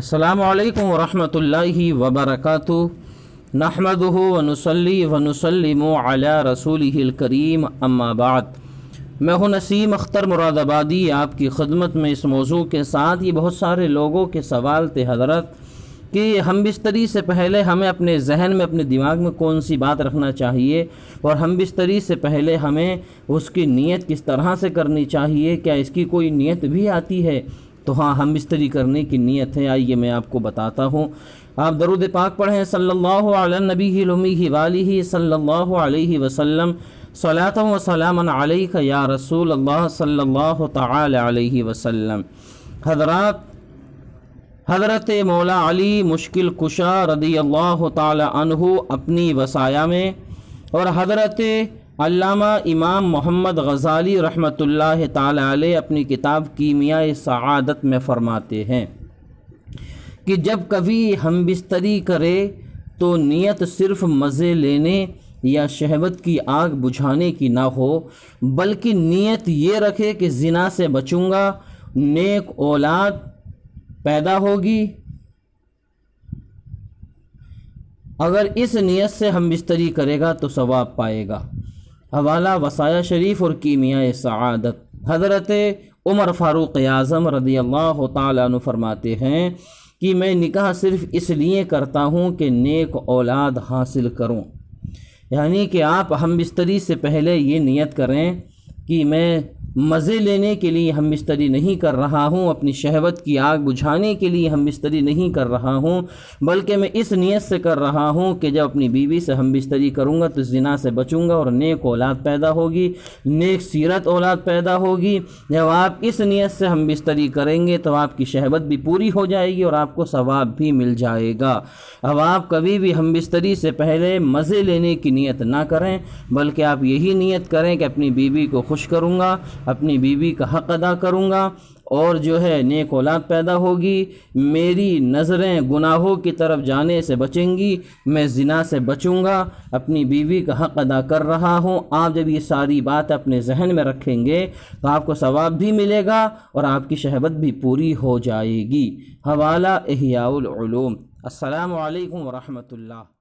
अल्लाम वरहमतुल्लि वबरकत नहमद वनसली वनसलम रसूल करीम अम्माबाद मैं हूँ नसीम अख्तर मुरादाबादी आपकी खदमत में इस मौजू के साथ ये बहुत सारे लोगों के सवाल थे हजरत कि हम बिस्तरी से पहले हमें अपने जहन में अपने दिमाग में कौन सी बात रखना चाहिए और हम बिस्तरी से पहले हमें उसकी नीयत किस तरह से करनी चाहिए क्या इसकी कोई नीयत भी आती है तो हाँ हम बिस्तरी करने की नीयत है आइए मैं आपको बताता हूँ आप दरुद पाक पढ़ें सल्लल्लाहु अलैहि नबी लमी वाली सल्लल्लाहु अलैहि वसल्लम सलात व सलाम अलैक या रसूल अल्लाह सल्लल्लाहु अलैहि वसल्लम हजरात हज़रत मौला अली मुश्किल कुशा रदी अल्लाह अनहु अपनी वसाया में और हज़रत अल्लामा इमाम मोहम्मद गज़ाली रहमतुल्लाह ताली अपनी किताब कीमिया सआदत में फ़रमाते हैं कि जब कभी हम बिस्तरी करे तो नीयत सिर्फ़ मज़े लेने या शहवत की आग बुझाने की ना हो बल्कि नीयत ये रखे कि जिना से बचूंगा नेक औलाद पैदा होगी अगर इस नीयत से हम बिस्तरी करेगा तो सवाब पाएगा हवाला वसाया शरीफ और कीमिया सदत हज़रत उमर फ़ारूक आज़म रदी अल्लाह तु फरमाते हैं कि मैं निकाह सिर्फ इसलिए करता हूँ कि नेक औलाद हासिल करूँ यानी कि आप हम बिस्तरी से पहले ये नियत करें कि मैं मज़े लेने के लिए हम मिस्तरी नहीं कर रहा हूँ अपनी शहवत की आग बुझाने के लिए हम मिस्तरी नहीं कर रहा हूँ बल्कि मैं इस नीयत से कर रहा हूँ कि जब अपनी बीवी से हम बिस्तरी करूँगा तो जिना से बचूँगा और नेक औलाद पैदा होगी नेक सीरत औलाद पैदा होगी जब आप इस नीयत से हम बिस्तरी करेंगे तो आपकी शहवत भी पूरी हो जाएगी और आपको सवाब भी मिल जाएगा अब आप कभी भी हम बिस्तरी से पहले मज़े लेने की नीयत ना करें बल्कि आप यही नीयत करें कि अपनी बीवी को खुश करूँगा अपनी बीवी का हक अदा करूँगा और जो है नेक औलाद पैदा होगी मेरी नज़रें गुनाहों की तरफ जाने से बचेंगी मैं जिना से बचूँगा अपनी बीवी का हक अदा कर रहा हूँ आप जब ये सारी बात अपने जहन में रखेंगे तो आपको सवाब भी मिलेगा और आपकी शहबत भी पूरी हो जाएगी हवाला एहियालूम असलकम वरहमल्ला